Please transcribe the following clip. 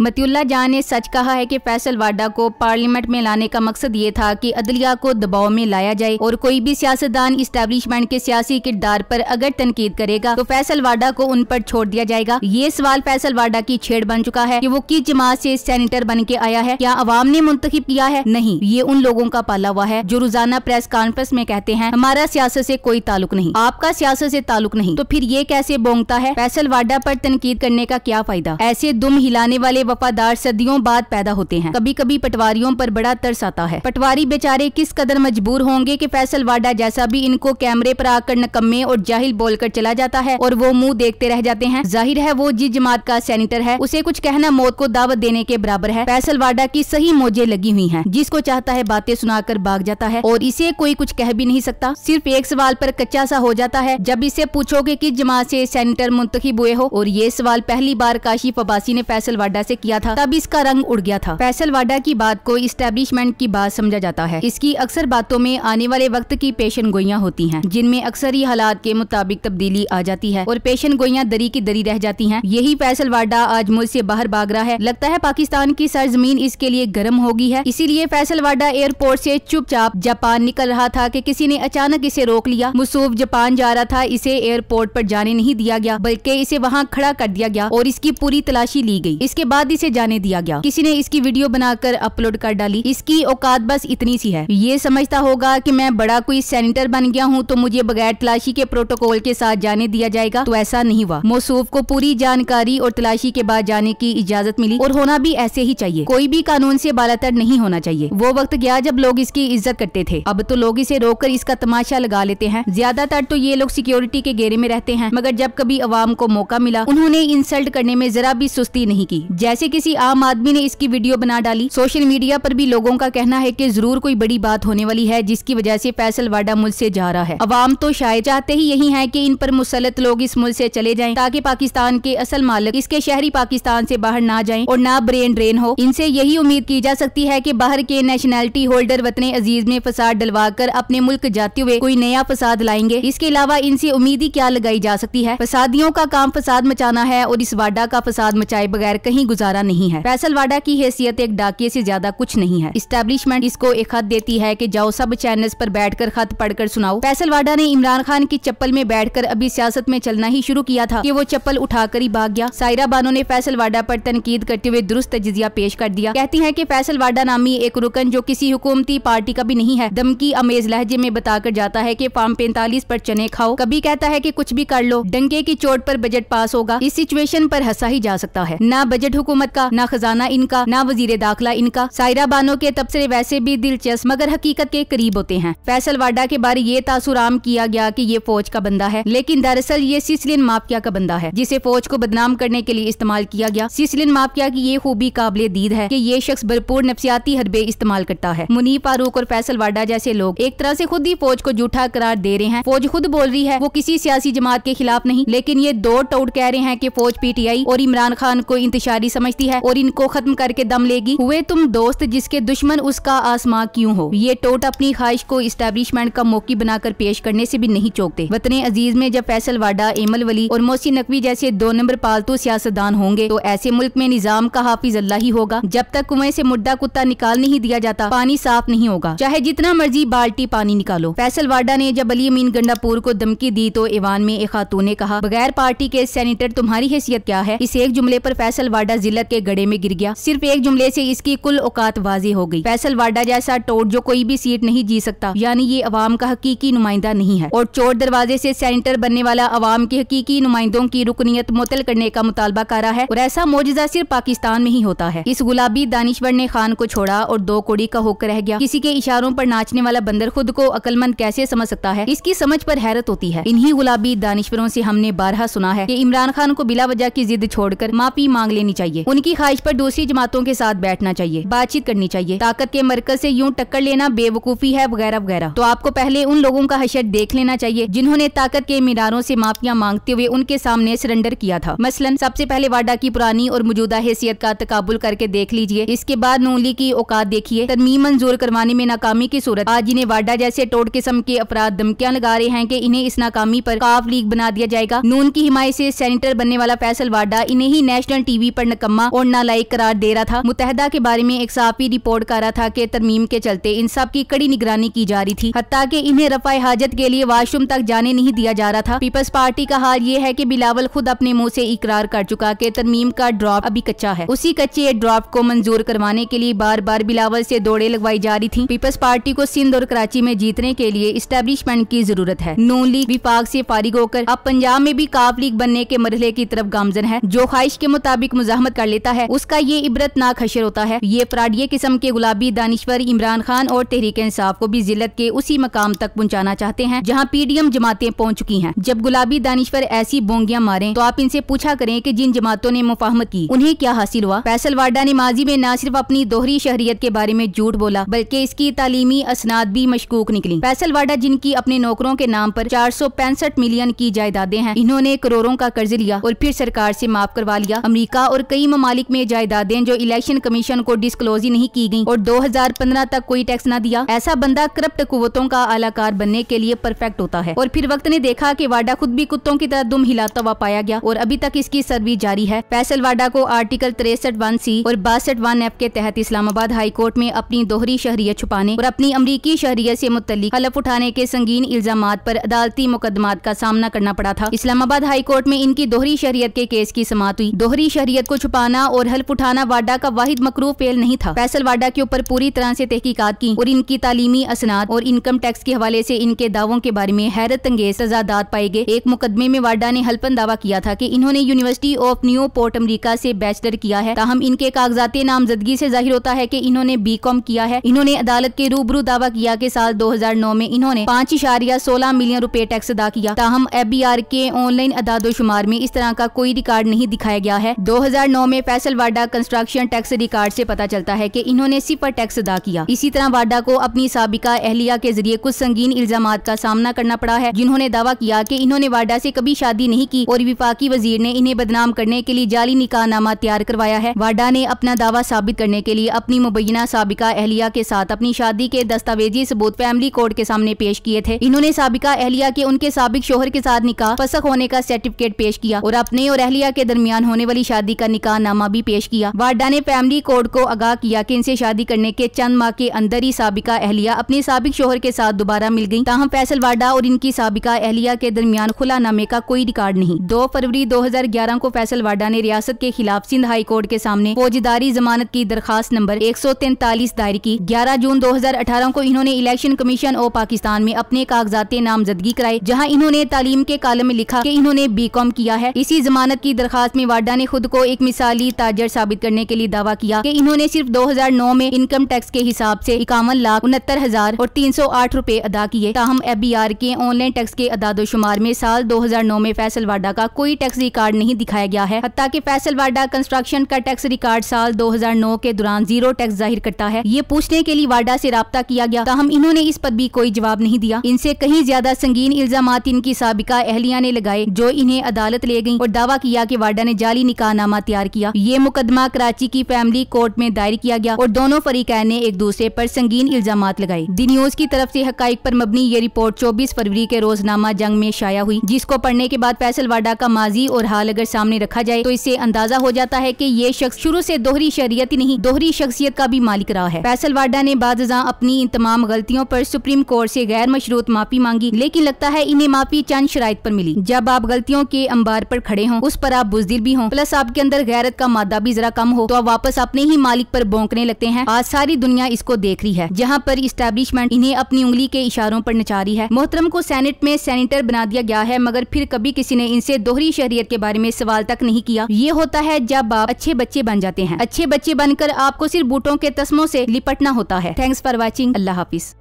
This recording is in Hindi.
मतियुल्ला जहाँ ने सच कहा है कि फैसल वाडा को पार्लियामेंट में लाने का मकसद ये था कि अदलिया को दबाव में लाया जाए और कोई भी सियासतदान इस्टेब्लिशमेंट के सियासी किरदार पर अगर तनकीद करेगा तो फैसल वाडा को उन पर छोड़ दिया जाएगा ये सवाल फैसल वाडा की छेड़ बन चुका है कि वो किस जमात से सैनिटर बन के आया है क्या अवाम ने मुंतखब किया है नहीं ये उन लोगों का पाला हुआ है जो रोजाना प्रेस कॉन्फ्रेंस में कहते हैं हमारा सियासत से कोई ताल्लुक नहीं आपका सियासत से ताल्लुक नहीं तो फिर ये कैसे बोंगता है फैसल वाडा पर तनकीद करने का क्या फायदा ऐसे दुम हिलाने वाले वफादार सदियों बाद पैदा होते हैं कभी कभी पटवारियों पर बड़ा तरस आता है पटवारी बेचारे किस कदर मजबूर होंगे कि फैसल वाडा जैसा भी इनको कैमरे पर आकर नकम्मे और जाहिल बोलकर चला जाता है और वो मुंह देखते रह जाते हैं जाहिर है वो जिस जमात का सेनेटर है उसे कुछ कहना मौत को दावत देने के बराबर है फैसल वाडा की सही मोजे लगी हुई है जिसको चाहता है बातें सुनाकर भाग जाता है और इसे कोई कुछ कह भी नहीं सकता सिर्फ एक सवाल पर कच्चा सा हो जाता है जब इसे पूछोगे किस जमात से सेनेटर मुंतखब हुए हो और ये सवाल पहली बार काशिफ अब्बासी ने फैसल वाडा से किया था तब इसका रंग उड़ गया था फैसल वाडा की बात को इस्टेब्लिशमेंट की बात समझा जाता है इसकी अक्सर बातों में आने वाले वक्त की पेशन गोइया होती है जिनमें अक्सर ही हालात के मुताबिक तब्दीली आ जाती है और पेशन गोइया दरी की दरी रह जाती है यही फैसल वाडा आज मुल्क ऐसी बाहर भाग रहा है लगता है पाकिस्तान की सरजमीन इसके लिए गर्म होगी है इसीलिए फैसल वाडा एयरपोर्ट ऐसी चुपचाप जापान निकल रहा था की कि किसी ने अचानक इसे रोक लिया मसूफ जापान जा रहा था इसे एयरपोर्ट आरोप जाने नहीं दिया गया बल्कि इसे वहाँ खड़ा कर दिया गया और इसकी पूरी तलाशी ली गयी इसके बाद बाद इसे जाने दिया गया किसी ने इसकी वीडियो बनाकर अपलोड कर डाली इसकी औकात बस इतनी सी है ये समझता होगा की मैं बड़ा कोई सैनिटर बन गया हूँ तो मुझे बगैर तलाशी के प्रोटोकॉल के साथ जाने दिया जाएगा तो ऐसा नहीं हुआ मौसूफ को पूरी जानकारी और तलाशी के बाद जाने की इजाजत मिली और होना भी ऐसे ही चाहिए कोई भी कानून ऐसी बालातर नहीं होना चाहिए वो वक्त गया जब लोग इसकी इज्जत करते थे अब तो लोग इसे रोक कर इसका तमाशा लगा लेते हैं ज्यादातर तो ये लोग सिक्योरिटी के घेरे में रहते हैं मगर जब कभी आवाम को मौका मिला उन्होंने इंसल्ट करने में जरा भी सुस्ती नहीं की जैसे किसी आम आदमी ने इसकी वीडियो बना डाली सोशल मीडिया पर भी लोगों का कहना है की जरूर कोई बड़ी बात होने वाली है जिसकी वजह से फैसल वाडा मुल्क से जा रहा है अवाम तो शायद चाहते ही यही है की इन पर मुसलत लोग इस मुल्क से चले जाए ताकि पाकिस्तान के असल मालिक इसके शहरी पाकिस्तान से बाहर ना जाए और ना ब्रेन ड्रेन हो इनसे यही उम्मीद की जा सकती है की बाहर के नेशनैलिटी होल्डर वतन अजीज में फसाद डलवा कर अपने मुल्क जाते हुए कोई नया फसाद लाएंगे इसके अलावा इनसे उम्मीद ही क्या लगाई जा सकती है फसादियों का काम फसाद मचाना है और इस वाडा का फसाद मचाए बगैर कहीं गुजारा नहीं है फैसलवाडा की हैसियत एक डाकिये से ज्यादा कुछ नहीं है स्टेब्लिशमेंट इसको एक खत देती है की जाओ सब चैनल पर बैठकर खत पढ़कर सुनाओ पैसलवाडा ने इमरान खान की चप्पल में बैठकर अभी सियासत में चलना ही शुरू किया था कि वो चप्पल उठाकर ही भाग गया सायरा बानो ने फैसलवाडा पर तनकीद करते हुए दुरुस्त तजिया पेश कर दिया कहती है की फैसलवाडा नामी एक रुकन जो किसी हुकूमती पार्टी का भी नहीं है धमकी अमेज लहजे में बताकर जाता है की फार्म पैंतालीस पर चने खाओ कभी कहता है की कुछ भी कर लो डे की चोट आरोप बजट पास होगा इस सिचुएशन आरोप हंसा ही जा सकता है न बजट हुकूमत का ना खजाना इनका ना वजीर दाखिला इनका सायरा बानो के तबसरे वैसे भी दिलचस्प मगर हकीकत के करीब होते हैं फैसल वाडा के बारे ये आम किया गया की ये फौज का बंदा है लेकिन दरअसल ये सिसलिन माफिया का बंदा है जिसे फौज को बदनाम करने के लिए इस्तेमाल किया गया सिसलिन माफिया की ये खूबी काबिल दीद है की ये शख्स भरपूर नफसियाती हरबे इस्तेमाल करता है मुनी फारूक और फैसल वाडा जैसे लोग एक तरह ऐसी खुद ही फौज को जूठा करार दे रहे हैं फौज खुद बोल रही है वो किसी सियासी जमात के खिलाफ नहीं लेकिन ये दो टोट कह रहे हैं की फौज पी टी आई और इमरान खान को इंतजारी समझती है और इनको खत्म करके दम लेगी हुए तुम दोस्त जिसके दुश्मन उसका आसमां क्यूँ हो ये टोट अपनी ख्वाहिश को इस्टेब्लिशमेंट का मौकी बनाकर पेश करने से भी नहीं चौकते वतन अजीज में जब फैसल वाडा एमल वली और मोसी नकवी जैसे दो नंबर पालतू सियासतदान होंगे तो ऐसे मुल्क में निजाम का हाफिज अल्लाह ही होगा जब तक कुएं से मुर्दा कुत्ता निकाल नहीं दिया जाता पानी साफ नहीं होगा चाहे जितना मर्जी बाल्टी पानी निकालो फैसल वाडा ने जब अली अमीन गंडापुर को धमकी दी तो ईवान में एक खातू ने कहा बगैर पार्टी के सैनिटर तुम्हारी हैसियत क्या है इस एक जुमले आरोप फैसल वाडा जिल्लत के गड़े में गिर गया सिर्फ एक जुमले से इसकी कुल औकात वाजी हो गई फैसल वाडा जैसा टोट जो कोई भी सीट नहीं जी सकता यानी ये अवाम का हकीकी नुमाइंदा नहीं है और चोट दरवाजे से सेंटर बनने वाला अवाम के हकीकी नुमाइंदों की रुकनीत मुतल करने का मुतालबा कर रहा है और ऐसा मोजा सिर्फ पाकिस्तान में ही होता है इस गुलाबी दानिश्वर ने खान को छोड़ा और दो कोड़ी का होकर रह गया किसी के इशारों आरोप नाचने वाला बंदर खुद को अकलमंद कैसे समझ सकता है इसकी समझ आरोप हैरत होती है इन्हीं गुलाबी दानिश्वरों ऐसी हमने बारह सुना है की इमरान खान को बिला वजह की जिद कर माफी मांग लेनी चाहिए चाहिए उनकी ख्वाहिश पर दूसरी जमातों के साथ बैठना चाहिए बातचीत करनी चाहिए ताकत के मरकज से यूँ टक्कर लेना बेवकूफ़ी है वगैरह वगैरह तो आपको पहले उन लोगों का हशर देख लेना चाहिए जिन्होंने ताकत के मीनारों से माफिया मांगते हुए उनके सामने सरेंडर किया था मसलन सबसे पहले वाडा की पुरानी और मौजूदा हैसियत का तकबुल करके देख लीजिए इसके बाद नूली की औकात देखिए तरमीम मंजूर करवाने में नाकामी की सूरत आज इन्हें वाडा जैसे टोट किस्म के अपराध धमकियाँ लगा रहे हैं की इन्हें इस नाकामी आरोप काफ लीग बना दिया जाएगा नून की हिमायत ऐसी सेनेटर सैनिटर बनने वाला फैसल वाडा इन्हें ही नेशनल टीवी आरोप निकम्मा और नालायक करार दे रहा था मुतहदा के बारे में एक सहाफी रिपोर्ट कर रहा था की तरमीम के चलते इन सब की कड़ी निगरानी की जा रही थी हती के इन्हें रफाई हाजत के लिए वाशरूम तक जाने नहीं दिया जा रहा था पीपल्स पार्टी का हाल ये है की बिलावल खुद अपने मुँह ऐसी इकरार कर चुका के तरमीम का ड्रॉप अभी कच्चा है उसी कच्चे ड्रॉप को मंजूर करवाने के लिए बार बार बिलावल ऐसी दौड़े लगवाई जा रही थी पीपल्स पार्टी को सिंध और कराची में जीतने के लिए स्टेब्लिशमेंट की जरूरत है नू लीग विभाग ऐसी फारिग होकर अब पंजाब में भी काफ लीग बनने के मरहले की तरफ गामजन है जो ख्वाहिश के मुताबिक मुजाहमत बरामद कर लेता है उसका ये इबरतनाक हशर होता है ये प्राडिये किस्म के गुलाबी दानश्वर इमरान खान और तहरीक इंसाफ को भी जिलत के उसी मकाम तक पहुँचाना चाहते हैं जहाँ पी डी एम जमातें पहुँच चुकी है जब गुलाबी दानश्वर ऐसी बोंगियाँ मारे तो आप इनसे पूछा करें की जिन जमातों ने मुफाहमत की उन्हें क्या हासिल हुआ फैसल वाडा ने माजी में न सिर्फ अपनी दोहरी शहरियत के बारे में झूठ बोला बल्कि इसकी तालीमी असनाद भी मशकूक निकली फैसल वाडा जिनकी अपने नौकरों के नाम आरोप चार सौ पैंसठ मिलियन की जायदादे हैं इन्होंने करोड़ों का कर्ज लिया और फिर सरकार ऐसी माफ करवा लिया अमरीका और कई कई ममालिक में जायदादें जो इलेक्शन कमीशन को डिस्कलोज ही नहीं की गयी और दो हजार पंद्रह तक कोई टैक्स न दिया ऐसा बंदा करप्ट कुतों का आलाकार बनने के लिए परफेक्ट होता है और फिर वक्त ने देखा की वाडा खुद भी कुत्तों की तरह दुम हिलाता हुआ पाया गया और अभी तक इसकी सर्विस जारी है फैसल वाडा को आर्टिकल तिरसठ वन सी और बासठ वन एफ के तहत इस्लामाबाद हाई कोर्ट में अपनी दोहरी शहरियत छुपाने और अपनी अमरीकी शहरियत ऐसी मुतलिक हलफ उठाने के संगीन इल्जाम पर अदालती मुकदमा का सामना करना पड़ा था इस्लामाबाद हाई कोर्ट में इनकी दोहरी शहरियत के केस की समात हुई दोहरी शहरियत को छुपाना और हल्फ उठाना वाडा का वाहिद मकरू फेल नहीं था फैसल वाडा के ऊपर पूरी तरह से तहकीकत की और इनकी तालीमी असनाद और इनकम टैक्स के हवाले से इनके दावों के बारे में हैरत अंगेज सजादात पाए गए एक मुकदमे में वाडा ने हल्पन दावा किया था की इन्होंने यूनिवर्सिटी ऑफ न्यू पोर्ट अमरीका ऐसी बैचलर किया है तहम इनके कागजात नामजदगी ऐसी जाहिर होता है की इन्होंने बी कॉम किया है इन्होंने अदालत के रूबरू दावा किया के साल दो हजार नौ में इन्होंने पाँच इशारिया सोलह मिलियन रूपए टैक्स अदा किया तहम एफ बी आर के ऑनलाइन अदादोशुमार में इस तरह का कोई रिकॉर्ड नहीं दिखाया गया है दो हजार नौ में Faisal Wada construction tax record से पता चलता है कि इन्होंने सिपर टैक्स अदा किया इसी तरह वाडा को अपनी सबका एहलिया के जरिए कुछ संगीन इल्जाम का सामना करना पड़ा है जिन्होंने दावा किया की इन्होंने वाडा ऐसी कभी शादी नहीं की और विपाकी वजीर ने इन्हें बदनाम करने के लिए जाली निकाहनामा तैयार करवाया है वाडा ने अपना दावा साबित करने के लिए अपनी मुबैना सबका एहलिया के साथ अपनी शादी के दस्तावेजी सबूत फैमिली कोर्ट के सामने पेश किए थे इन्होंने सबका एहलिया के उनके सबक शोहर के साथ निकाह फसक होने का सर्टिफिकेट पेश किया और अपने और अहलिया के दरमियान होने वाली शादी का निकाह निकाह नामा भी पेश किया वाडा ने फैमिली कोर्ट को आगाह किया कि इनसे शादी करने के चंद माह के अंदर ही सबका अहलिया अपने सबक शोहर के साथ दोबारा मिल गयी तहम फैसल वाडा और इनकी सबका अहलिया के दरमियान खुला नामे का कोई रिकॉर्ड नहीं दो फरवरी दो हजार ग्यारह को फैसल वाडा ने रियासत के खिलाफ सिंध हाई कोर्ट के सामने फौजदारी जमानत की दरखास्त नंबर एक सौ तैंतालीस दायर की ग्यारह जून दो हजार अठारह को इन्होंने इलेक्शन कमीशन ऑफ पाकिस्तान में अपने कागजात नामजदगी कराए जहाँ इन्होंने तालीम के कालम में लिखा की इन्होंने बी कॉम किया है इसी जमानत की दरखास्त में वाडा ने खुद को एक मिस मिसाली ताजर साबित करने के लिए दावा किया कि इन्होंने सिर्फ 2009 में इनकम टैक्स के हिसाब से इक्यावन लाख उनहत्तर हजार और तीन सौ आठ रूपए अदा किए ताहम एफ बी आर के ऑनलाइन टैक्स के शुमार में साल दो हजार नौ में फैसल वाडा का कोई टैक्स रिकार्ड नहीं दिखाया गया है हत्या कि फैसल वाडा कंस्ट्रक्शन का टैक्स रिकार्ड साल दो हजार नौ के दौरान जीरो टैक्स जाहिर करता है ये पूछने के लिए वाडा ऐसी रबता किया गया ताहम इन्होंने इस पर भी कोई जवाब नहीं दिया इनसे कहीं ज्यादा संगीन इल्जाम इनकी सबका अहलिया ने लगाए जो इन्हें अदालत ले गयी और दावा किया की कि वाडा ने जाली निकाहनामा तैयार गिरफ्तार किया ये मुकदमा कराची की फैमिली कोर्ट में दायर किया गया और दोनों फरीकैन ने एक दूसरे आरोप संगीन इल्जाम लगाए दी न्यूज की तरफ ऐसी हक आरोप मबनी ये रिपोर्ट चौबीस फरवरी के रोजनामा जंग में शाया हुई जिसको पढ़ने के बाद फैसल वाडा का माजी और हाल अगर सामने रखा जाए तो इससे अंदाजा हो जाता है की ये शख्स शुरू ऐसी दोहरी शरीय ही नहीं दोहरी शख्सियत का भी मालिक रहा है फैसल वाडा ने बाद अपनी इन तमाम गलतियों आरोप सुप्रीम कोर्ट ऐसी गैर मशरूत माफी मांगी लेकिन लगता है इन्हें माफी चंद शराय आरोप मिली जब आप गलतियों के अंबार आरोप खड़े हों उस पर आप बुजदिल भी हों प्लस आपके अंदर गैर गैरत का मादा भी जरा कम हो तो वापस अपने ही मालिक पर बोंकने लगते हैं आज सारी दुनिया इसको देख रही है जहाँ पर इस्टेब्लिशमेंट इन्हें अपनी उंगली के इशारों पर नचा रही है मोहतरम को सैनेट में सैनिटर बना दिया गया है मगर फिर कभी किसी ने इनसे दोहरी शहरियत के बारे में सवाल तक नहीं किया ये होता है जब आप अच्छे बच्चे बन जाते हैं अच्छे बच्चे बनकर आपको सिर्फ बूटों के तस्मों से लिपटना होता है थैंक्स फॉर वॉचिंग अल्लाह हाफिज